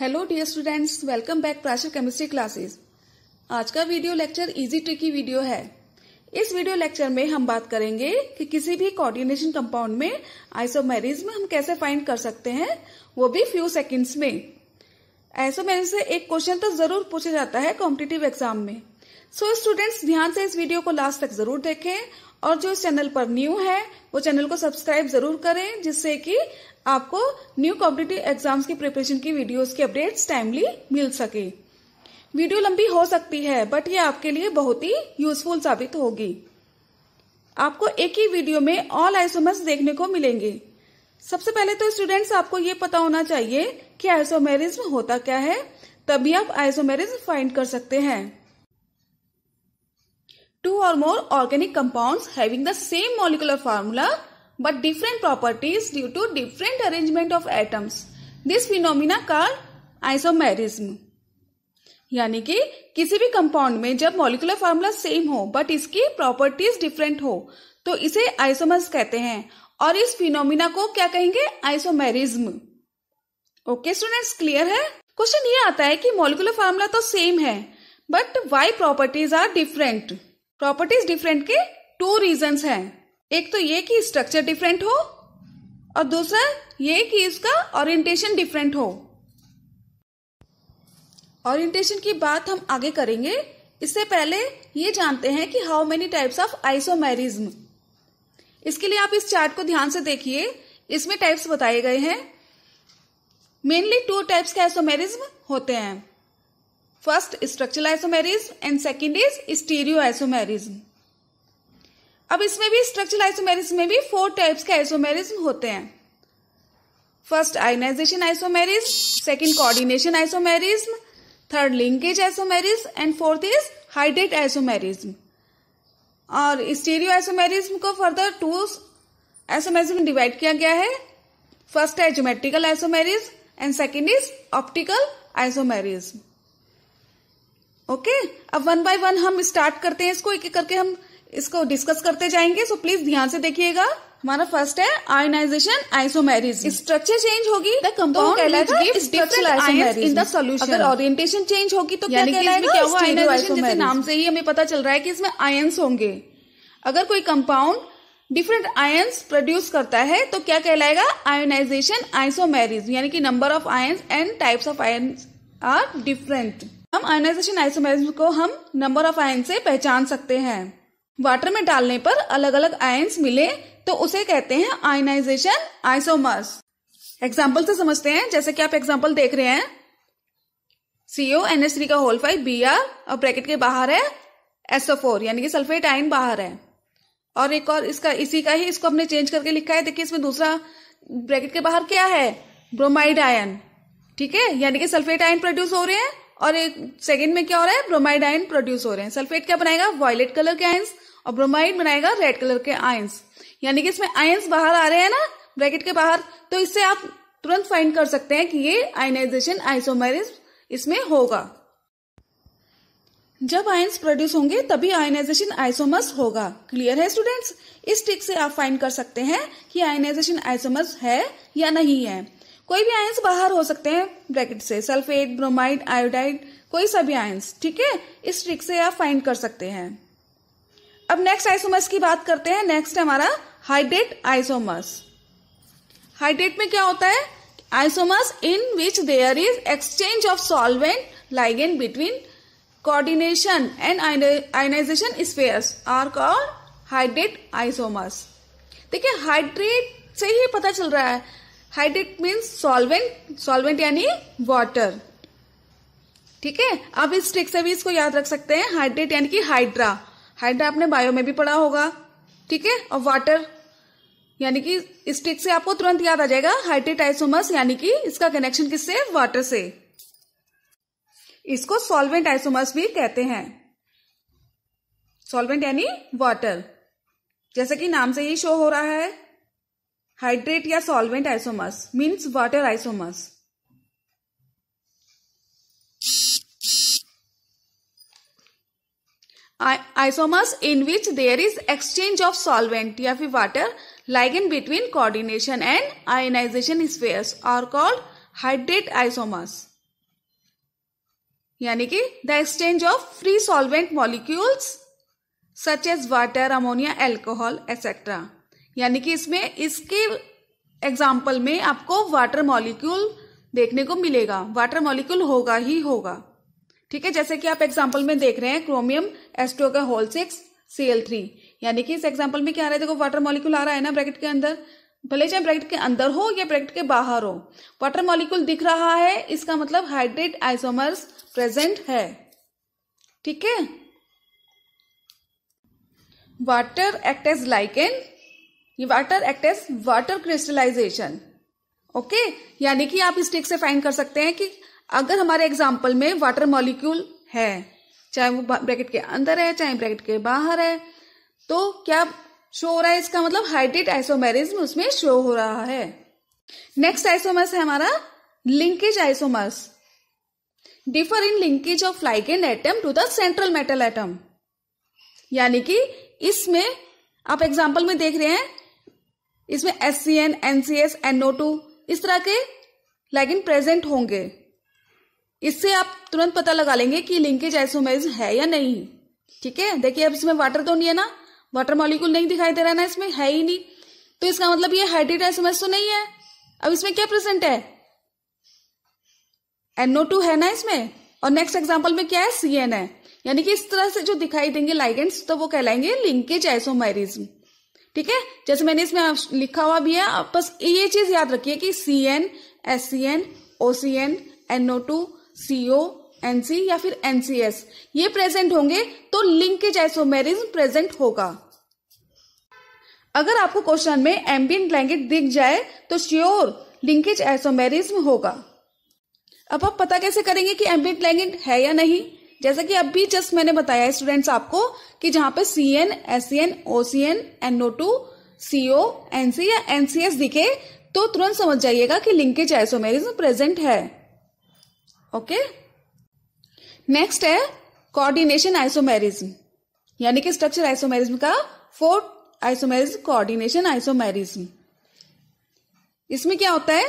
Hello dear students welcome back to chemistry classes आज का video lecture easy tricky video है इस video lecture में हम बात करेंगे कि किसी भी कोऑर्डिनेशन कंपाउंड में आइसोमेरिज्म में हम कैसे फाइंड कर सकते हैं वो भी फ्यू सेकंड्स में आइसोमेरिज से एक क्वेश्चन तो जरूर पूछा जाता है कॉम्पिटेटिव एग्जाम में सो so, स्टूडेंट्स ध्यान से इस वीडियो को लास्ट तक जरूर देखें और जो इस चैनल पर न्यू है वो चैनल को सब्सक्राइब जरूर करें जिससे कि आपको न्यू कॉम्पिटेटिव एग्जाम्स की प्रिपरेशन की वीडियोस की अपडेट्स टाइमली मिल सके वीडियो लंबी हो सकती है बट ये आपके लिए बहुत ही यूजफुल साबित होगी आपको एक ही वीडियो में ऑल आइसोमर्स देखने को मिलेंगे सबसे पहले तो स्टूडेंट्स आपको ये पता होना चाहिए कि आइसोमेरिज्म होता क्या है तभी आप आइसोमेरिज्म फाइंड कर सकते हैं two or more organic compounds having the same molecular formula but different properties due to different arrangement of atoms. This phenomena called isomerism. यानी कि किसी भी कंपाउंड में जब मॉलिकुलर फार्मूला सेम हो बट इसकी प्रॉपर्टीज डिफरेंट हो तो इसे आइसोमर्स कहते हैं और इस फिनोमिना को क्या कहेंगे आइसोमेरिज्म ओके स्टूडेंट्स क्लियर है क्वेश्चन ये आता है कि मॉलिकुलर फार्मूला तो सेम है but why properties are different properties different के टू रीजंस हैं एक तो ये कि स्ट्रक्चर डिफरेंट हो और दूसरा ये कि इसका ओरिएंटेशन डिफरेंट हो ओरिएंटेशन की बात हम आगे करेंगे इससे पहले ये जानते हैं कि how many types of isomerism इसके लिए आप इस चार्ट को ध्यान से देखिए इसमें टाइप्स बताए गए हैं मेनली टू टाइप्स के आइसोमेरिज्म होते हैं first structural isomerism and second is stereo isomerism अब इसमें भी स्ट्रक्चरल आइसोमेरिज्म में भी फोर टाइप्स के आइसोमेरिज्म होते हैं first ionization isomerism second coordination isomerism third linkage isomerism and fourth is hydrate isomerism और स्टीरियो आइसोमेरिज्म को फर्दर टू आइसोमेरिज्म डिवाइड किया गया है फर्स्ट है geometrical isomerism and second is optical isomerism okay अब वन बाय वन हम start करते हैं इसको एक एक करके हम इसको डिस्कस करते जाएंगे सो प्लीज ध्यान से देखिएगा हमारा फर्स्ट है आयनाइजेशन आइसोमेरिज स्ट्रक्चर चेंज होगी compound structure in the solution अगर ओरिएंटेशन चेंज होगी तो क्या क्या जैसे नाम से ही हमें पता चल रहा है कि इसमें आयंस होंगे अगर कोई कंपाउंड डिफरेंट आयंस प्रोड्यूस करता है तो क्या कहलाएगा आयोनाइजेशन आइसोमेरिज यानी कि number of ions and types of ions are different हम आयोनाइजेशन आइसोमेरिज्म को हम नंबर ऑफ आयन से पहचान सकते हैं वाटर में डालने पर अलग अलग आयन्स मिले तो उसे कहते हैं आयनाइजेशन आइसोमर्स एग्जाम्पल से समझते हैं जैसे कि आप एग्जाम्पल देख रहे हैं सीओ एन एस थ्री का होल फाइव बी आर और ब्रैकेट के बाहर है एसओ फोर यानी कि सल्फेट आयन बाहर है और एक और इसका इसी का ही इसको हमने चेंज करके लिखा है देखिए इसमें दूसरा ब्रैकेट के बाहर क्या है ब्रोमाइड आयन ठीक है यानी कि सल्फेट आयन प्रोड्यूस हो रहे हैं और एक सेकेंड में क्या हो रहा है ब्रोमाइड आयन प्रोड्यूस हो रहे हैं सल्फेट क्या बनाएगा वॉयलेट कलर के आयंस और ब्रोमाइड बनाएगा रेड कलर के आयंस यानी कि इसमें आयंस बाहर आ रहे हैं ना ब्रैकेट के बाहर तो इससे आप तुरंत फाइंड कर सकते हैं कि ये आयनाइजेशन आइसोमेरिज इसमें होगा जब आयंस प्रोड्यूस होंगे तभी आयनाइजेशन आइसोमस होगा क्लियर है स्टूडेंट्स इस ट्रिक से आप फाइंड कर सकते हैं कि आयनाइजेशन आइसोमस है या नहीं है कोई भी आयंस बाहर हो सकते हैं ब्रैकेट से सल्फेट ब्रोमाइड आयोडाइड कोई सा भी आयंस ठीक है इस ट्रिक से आप फाइंड कर सकते हैं अब नेक्स्ट आइसोमर्स की बात करते हैं नेक्स्ट हमारा हाइड्रेट आइसोमर्स हाइड्रेट में क्या होता है isomers in which there is exchange of solvent ligand between coordination and ionization spheres are called hydrate isomers देखिए हाइड्रेट से ही पता चल रहा है हाइड्रेट मीन्स सॉल्वेंट सॉल्वेंट यानी वाटर ठीक है आप इस ट्रिक से भी इसको याद रख सकते हैं हाइड्रेट यानी कि हाइड्रा हाइड्रा आपने बायो में भी पढ़ा होगा ठीक है और वाटर यानी कि इस ट्रिक से आपको तुरंत याद आ जाएगा हाइड्रेट आइसोमस यानी कि इसका कनेक्शन किससे वाटर से इसको सॉल्वेंट आइसोमस भी कहते हैं सॉल्वेंट यानी वाटर जैसे कि नाम से ही शो हो रहा है हाइड्रेट या solvent isomers means water isomers isomers in which there is exchange of solvent या फिर water like in between coordination and ionization spheres are called hydrate isomers यानी कि the exchange of free solvent molecules such as water ammonia alcohol etcetera यानी कि इसमें इसके example में आपको वाटर मॉलिक्यूल देखने को मिलेगा वाटर मॉलिक्यूल होगा ही होगा ठीक है जैसे कि आप एग्जाम्पल में देख रहे हैं क्रोमियम एस्ट्रो का होल सिक्स सीएल थ्री यानी कि इस एग्जाम्पल में क्या आ रहा है देखो वाटर मॉलिक्यूल आ रहा है ना ब्रैकेट के अंदर भले चाहे ब्रैकेट के अंदर हो या ब्रैकेट के बाहर हो वाटर मॉलिक्यूल दिख रहा है इसका मतलब हाइड्रेट आइसोमर्स प्रेजेंट है ठीक है water act as like an ये water act as water crystallization okay यानी कि आप इस ट्रिक से फाइंड कर सकते हैं कि अगर हमारे एग्जाम्पल में वाटर मॉलिक्यूल है चाहे वो ब्रैकेट के अंदर है चाहे ब्रैकेट के बाहर है तो क्या शो हो रहा है इसका मतलब हाइड्रेट आइसोमेरिज्म उसमें शो हो रहा है नेक्स्ट आइसोमर्स है हमारा linkage isomers differ in linkage of ligand atom to the central metal atom यानी कि इसमें आप एग्जाम्पल में देख रहे हैं इसमें S C N N C S N O two इस तरह के लैगिन प्रेजेंट होंगे इससे आप तुरंत पता लगा लेंगे कि लिंकेज आइसोमेरिज है या नहीं ठीक है देखिए अब इसमें वाटर तो नहीं है ना वाटर मॉलिक्यूल नहीं दिखाई दे रहा ना इसमें है ही नहीं तो इसका मतलब ये हाइड्रेट आइसोमेरिज तो नहीं है अब इसमें क्या प्रेजेंट है एनओ टू है ना इसमें और नेक्स्ट एग्जाम्पल में क्या है सी एन है यानी कि इस तरह से जो दिखाई देंगे लाइगेंट्स तो वो कहलाएंगे लिंकेज आइसोमेरिज्म ठीक है जैसे मैंने इसमें लिखा हुआ भी है आप बस ये चीज याद रखिए कि C N S C N O C N NO two C O NC या फिर एनसीएस ये प्रेजेंट होंगे तो लिंकेज आइसोमेरिज्म प्रेजेंट होगा अगर आपको क्वेश्चन में एम्बियंट लैंग्वेज दिख जाए तो श्योर लिंकेज आइसोमेरिज्म होगा अब आप पता कैसे करेंगे कि एम्बियंट लैंग्वेज है या नहीं जैसा कि अभी जस्ट मैंने बताया स्टूडेंट्स आपको कि जहां पे C N S C N O C N NO two CO NC या एनसीएस दिखे तो तुरंत समझ जाइएगा कि लिंकेज आइसोमेरिज्म प्रेजेंट है ओके नेक्स्ट है कोऑर्डिनेशन आइसोमेरिज्म यानी कि स्ट्रक्चर आइसोमेरिज्म का फोर्थ आइसोमेरिज्म कोऑर्डिनेशन आइसोमेरिज्म इसमें क्या होता है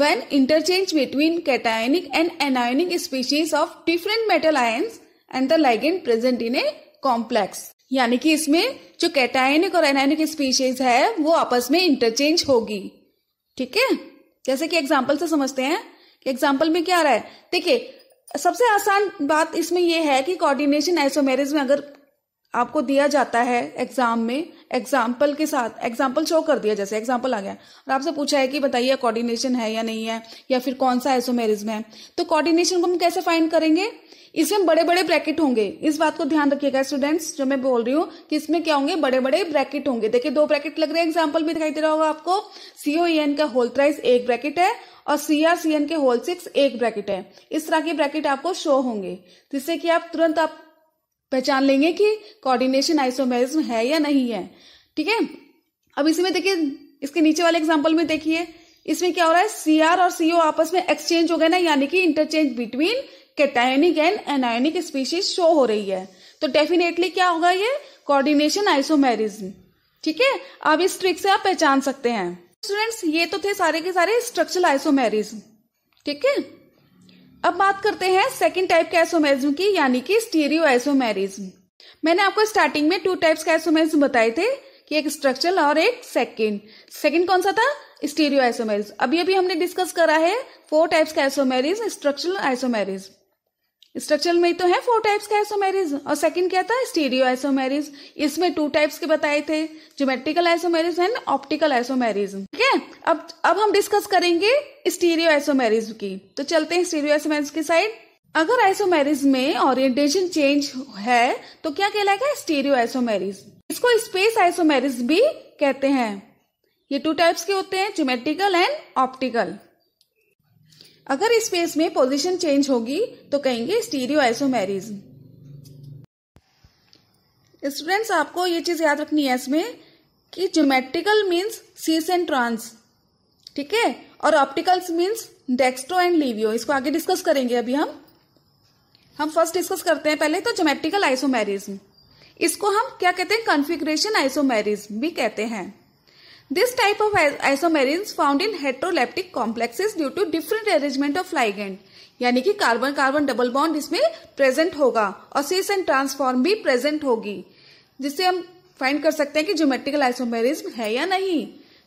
When interchange between cationic and anionic species of different metal ions and the ligand present in a complex यानी कि इसमें जो कैटायनिक और एनायनिक स्पीशीज है वो आपस में इंटरचेंज होगी ठीक है जैसे कि एग्जाम्पल से समझते हैं कि एग्जाम्पल में क्या आ रहा है देखिए सबसे आसान बात इसमें यह है कि कोऑर्डिनेशन आइसोमेरिज में अगर आपको दिया जाता है एग्जाम में एग्जाम्पल के साथ एग्जाम्पल शो कर दिया जैसे एग्जाम्पल आ गया और आपसे पूछा है कि बताइए कोऑर्डिनेशन है या नहीं है या फिर कौन सा आइसोमेरिज्म है तो कोऑर्डिनेशन को हम कैसे फाइंड करेंगे इसमें बड़े बड़े ब्रैकेट होंगे इस बात को ध्यान रखिएगा स्टूडेंट्स जो मैं बोल रही हूँ कि इसमें क्या होंगे बड़े बड़े ब्रैकेट होंगे देखिए दो ब्रैकेट लग रहे हैं एग्जाम्पल भी दिखाई दे रहा होगा आपको सीओएन e का होल प्राइस एक ब्रैकेट है और सीआरसीएन के होल सिक्स एक ब्रैकेट है इस तरह के ब्रैकेट आपको शो होंगे जिससे कि आप तुरंत आप पहचान लेंगे कि कोऑर्डिनेशन आइसोमेरिज्म है या नहीं है ठीक है अब इसी में देखिए इसके नीचे वाले एग्जाम्पल में देखिए इसमें क्या हो रहा है सीआर और सीओ आपस में एक्सचेंज हो गए ना यानी कि interchange between cationic and anionic species show हो रही है तो डेफिनेटली क्या होगा ये कोऑर्डिनेशन आइसोमेरिज्म ठीक है अब इस ट्रिक से आप पहचान सकते हैं स्टूडेंट्स ये तो थे सारे के सारे स्ट्रक्चरल आइसोमेरिज्म ठीक है अब बात करते हैं सेकेंड टाइप के एसोमेरिज्म की यानी कि स्टीरियो एसोमेरिज्म मैंने आपको स्टार्टिंग में टू टाइप्स का एसोमेरिज्म बताए थे कि एक स्ट्रक्चरल और एक सेकेंड सेकेंड कौन सा था स्टीरियो एसोमेरिज अभी अभी हमने डिस्कस करा है फोर टाइप्स का एसोमेरिज स्ट्रक्चरल एसोमेरिज्म स्ट्रक्चरल में तो है फोर टाइप्स का आइसोमेरिज और सेकंड क्या था स्टीरियो आइसोमेरिज इसमें टू टाइप्स के बताए थे geometrical isomerism and optical isomerism ठीक है अब अब हम डिस्कस करेंगे स्टीरियो आइसोमेरिज की तो चलते हैं स्टीरियो आइसोमेरिज की साइड अगर आइसोमेरिज में ओरिएंटेशन चेंज है तो क्या कहलाएगा स्टीरियो आइसोमेरिज इसको स्पेस आइसोमेरिज भी कहते हैं ये टू टाइप्स के होते हैं ज्योमेट्रिकल एंड ऑप्टिकल अगर इस फेस में पोजीशन चेंज होगी तो कहेंगे स्टीरियो आइसोमेरिज्म स्टूडेंट्स आपको ये चीज याद रखनी है इसमें कि geometrical means cis and trans ठीक है और opticals means dextro and laevo इसको आगे डिस्कस करेंगे अभी हम हम फर्स्ट डिस्कस करते हैं पहले तो ज्योमेट्रिकल आइसोमेरिज्म इसको हम क्या कहते हैं कॉन्फिग्रेशन आइसोमेरिज्म भी कहते हैं This type of isomerins found in heteroleptic complexes due to different arrangement of ligand. यानी कि कार्बन कार्बन डबल बॉन्ड इसमें प्रेजेंट होगा और सीस एंड ट्रांसफॉर्म भी प्रेजेंट होगी जिससे हम फाइंड कर सकते हैं कि ज्योमेट्रिकल आइसोमेरिज्म है या नहीं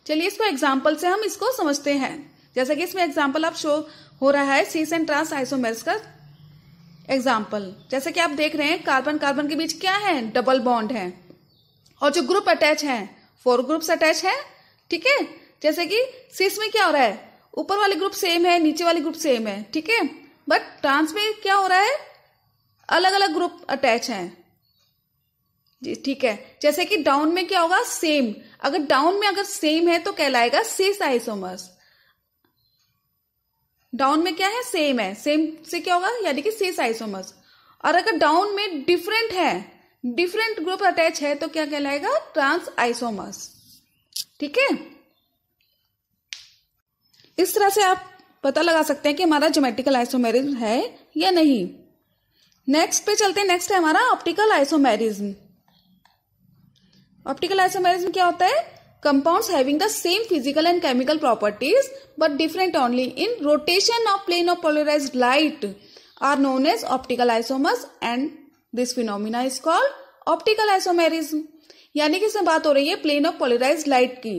चलिए इसको एग्जाम्पल से हम इसको समझते हैं जैसा कि इसमें एग्जाम्पल आप शो हो रहा है सीस एंड ट्रांस आइसोमेरिस का एग्जाम्पल जैसे कि आप देख रहे हैं कार्बन कार्बन के बीच क्या है डबल बॉन्ड है और जो ग्रुप अटैच है फोर ग्रुप्स अटैच है ठीक है जैसे कि सेस में क्या हो रहा है ऊपर वाले ग्रुप सेम है नीचे वाले ग्रुप सेम है ठीक है बट ट्रांस में क्या हो रहा है अलग अलग ग्रुप अटैच हैं जी ठीक है जैसे कि डाउन में क्या होगा सेम अगर डाउन में अगर सेम है तो कहलाएगा सेस आइसोमर्स डाउन में क्या है सेम है सेम से क्या होगा यानी कि सेस आइसोमर्स और अगर डाउन में डिफरेंट है डिफरेंट ग्रुप अटैच है तो क्या कहलाएगा ट्रांस आइसोमर्स ठीक है इस तरह से आप पता लगा सकते हैं कि हमारा जोमेटिकल आइसोमेरिज्म है या नहीं नेक्स्ट पे चलते हैं नेक्स्ट है हमारा ऑप्टिकल आइसोमेरिज्म ऑप्टिकल आइसोमेरिज्म क्या होता है compounds having the same physical and chemical properties but different only in rotation of plane of polarise light are known as optical isomers and this phenomena is called optical isomerism यानी कि इसमें बात हो रही है प्लेन ऑफ पोलराइज लाइट की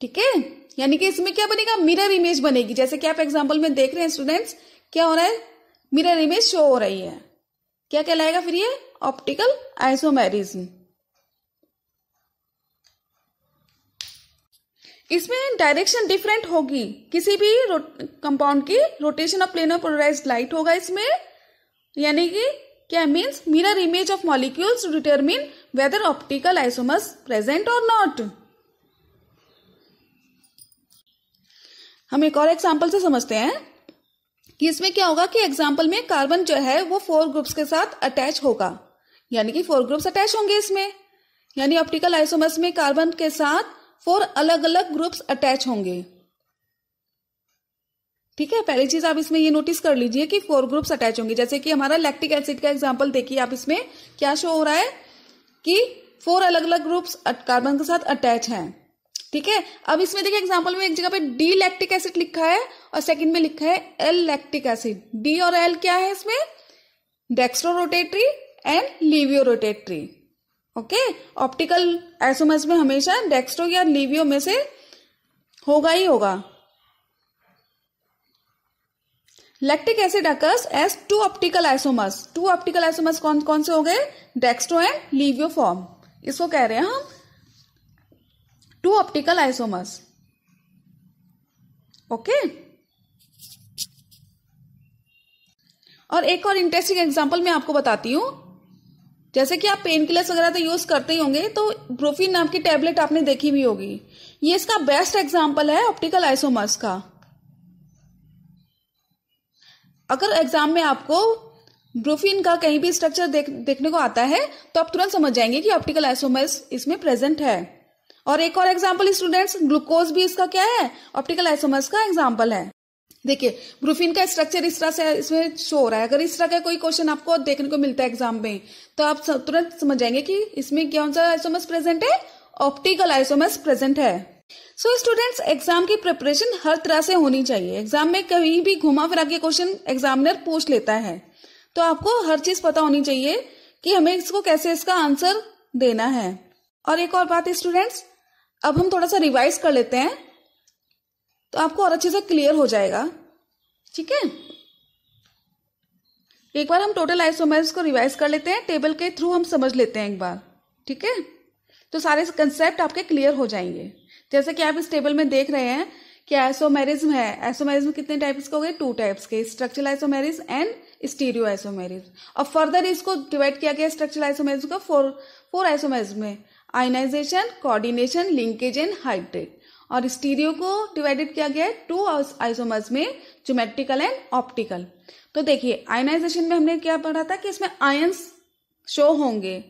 ठीक है यानी कि इसमें क्या बनेगा मिरर इमेज बनेगी जैसे कि आप एग्जाम्पल में देख रहे हैं स्टूडेंट्स क्या हो रहा है मिरर इमेज शो हो रही है क्या कहलाएगा फिर ये ऑप्टिकल आइसोमेरिज्म इसमें डायरेक्शन डिफरेंट होगी किसी भी कंपाउंड की rotation of plane of polarise light होगा इसमें यानी कि क्या means mirror image of molecules determine whether optical isomers present or not हम एक और एग्जाम्पल से समझते हैं कि इसमें क्या होगा कि एग्जाम्पल में कार्बन जो है वो फोर ग्रुप्स के साथ अटैच होगा यानी कि फोर ग्रुप्स अटैच होंगे इसमें यानी ऑप्टिकल आइसोमस में कार्बन के साथ फोर अलग अलग ग्रुप्स अटैच होंगे ठीक है पहली चीज आप इसमें ये नोटिस कर लीजिए कि फोर ग्रुप्स अटैच होंगे जैसे कि हमारा लैक्टिक एसिड का एग्जाम्पल देखिए आप इसमें क्या शो हो रहा है कि फोर अलग अलग ग्रुप्स कार्बन के साथ अटैच हैं ठीक है अब इसमें देखिए एग्जाम्पल में एक जगह पे डी लैक्टिक एसिड लिखा है और सेकंड में लिखा है एल लैक्टिक एसिड डी और एल क्या है इसमें dextro rotatory and laevo rotatory okay optical isomers में हमेशा डेक्स्ट्रो या लिवियो में से होगा ही होगा lactic acid occurs as two optical isomers two optical isomers कौन कौन से हो गए डेक्स्ट्रो एंड फॉर्म इसको कह रहे हैं हम टू ऑप्टिकल आइसोमर्स ओके और एक और इंटरेस्टिंग एग्जांपल मैं आपको बताती हूं जैसे कि आप पेन किलर्स वगैरह तो यूज करते ही होंगे तो ब्रोफिन नाम की टेबलेट आपने देखी भी होगी ये इसका बेस्ट एग्जाम्पल है ऑप्टिकल आइसोमर्स का अगर एग्जाम में आपको ग्रुफिन का कहीं भी स्ट्रक्चर देख देखने को आता है तो आप तुरंत समझ जाएंगे कि ऑप्टिकल आइसोमर्स इसमें प्रेजेंट है और एक और एग्जाम्पल स्टूडेंट्स ग्लूकोज भी इसका क्या है ऑप्टिकल आइसोमर्स का एग्जाम्पल है देखिए ग्रुफिन का स्ट्रक्चर इस तरह से इसमें शो हो रहा है अगर इस तरह का कोई क्वेश्चन आपको देखने को मिलता है एग्जाम में तो आप तुरंत समझ जाएंगे कि इसमें कौन सा आइसोमर्स प्रेजेंट है ऑप्टिकल आइसोमर्स प्रेजेंट है सो स्टूडेंट्स एग्जाम की प्रिपरेशन हर तरह से होनी चाहिए एग्जाम में कहीं भी घुमा फिरा के क्वेश्चन एग्जामिनर पूछ लेता है तो आपको हर चीज पता होनी चाहिए कि हमें इसको कैसे इसका आंसर देना है और एक और बात स्टूडेंट्स अब हम थोड़ा सा रिवाइज कर लेते हैं तो आपको और अच्छे से क्लियर हो जाएगा ठीक है एक बार हम टोटल आइसोमर्स को रिवाइज कर लेते हैं टेबल के थ्रू हम समझ लेते हैं एक बार ठीक है तो सारे कंसेप्ट आपके क्लियर हो जाएंगे जैसे कि आप इस टेबल में देख रहे हैं कि एसोमेरिज्म है एसोमेरिज्म कितने टाइप्स के हो गए टू टाइप्स के structural isomerism and stereo isomerism और फर्दर इसको डिवाइड किया गया स्ट्रक्चरल आइसोमेरिज को फोर फोर आइसोमेरिज में ionization coordination linkage and hydrate और स्टीरियो को डिवाइडेड किया गया है टू आइसोमर्स में जोमेट्रिकल एंड ऑप्टिकल तो देखिए आयनाइजेशन में हमने क्या पढ़ा था कि इसमें आयंस शो होंगे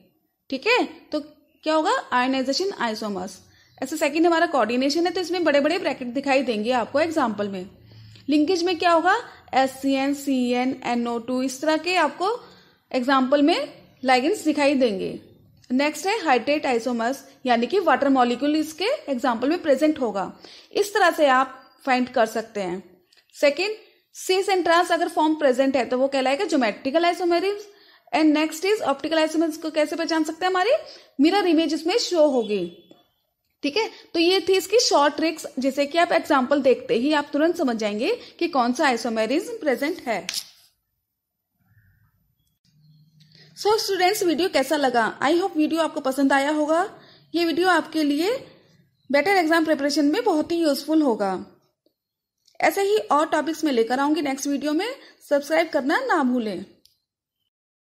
ठीक है तो क्या होगा आयनाइजेशन आइसोमर्स ऐसे सेकंड हमारा कोऑर्डिनेशन है तो इसमें बड़े बड़े ब्रैकेट दिखाई देंगे आपको एग्जाम्पल में लिंकेज में क्या होगा S C N C N N O two इस तरह के आपको एग्जाम्पल में लाइगेंस दिखाई देंगे नेक्स्ट है हाइड्रेट आइसोमर्स यानी कि वाटर मॉलिक्यूल इसके एग्जाम्पल में प्रेजेंट होगा इस तरह से आप फाइंड कर सकते हैं सेकेंड सीस एंड ट्रांस अगर फॉर्म प्रेजेंट है तो वो कहलाएगा geometrical isomerism and next is optical isomers को कैसे पहचान सकते हैं हमारी मिरर इमेज इसमें शो होगी ठीक है तो ये थी इसकी शॉर्ट ट्रिक्स जैसे कि आप एग्जाम्पल देखते ही आप तुरंत समझ जाएंगे कि कौन सा आइसोमेरिज्म प्रेजेंट है सो so, स्टूडेंट्स वीडियो कैसा लगा आई होप वीडियो आपको पसंद आया होगा ये वीडियो आपके लिए बेटर एग्जाम प्रिपरेशन में बहुत ही यूजफुल होगा ऐसे ही और टॉपिक्स में लेकर आऊंगी नेक्स्ट वीडियो में सब्सक्राइब करना ना भूलें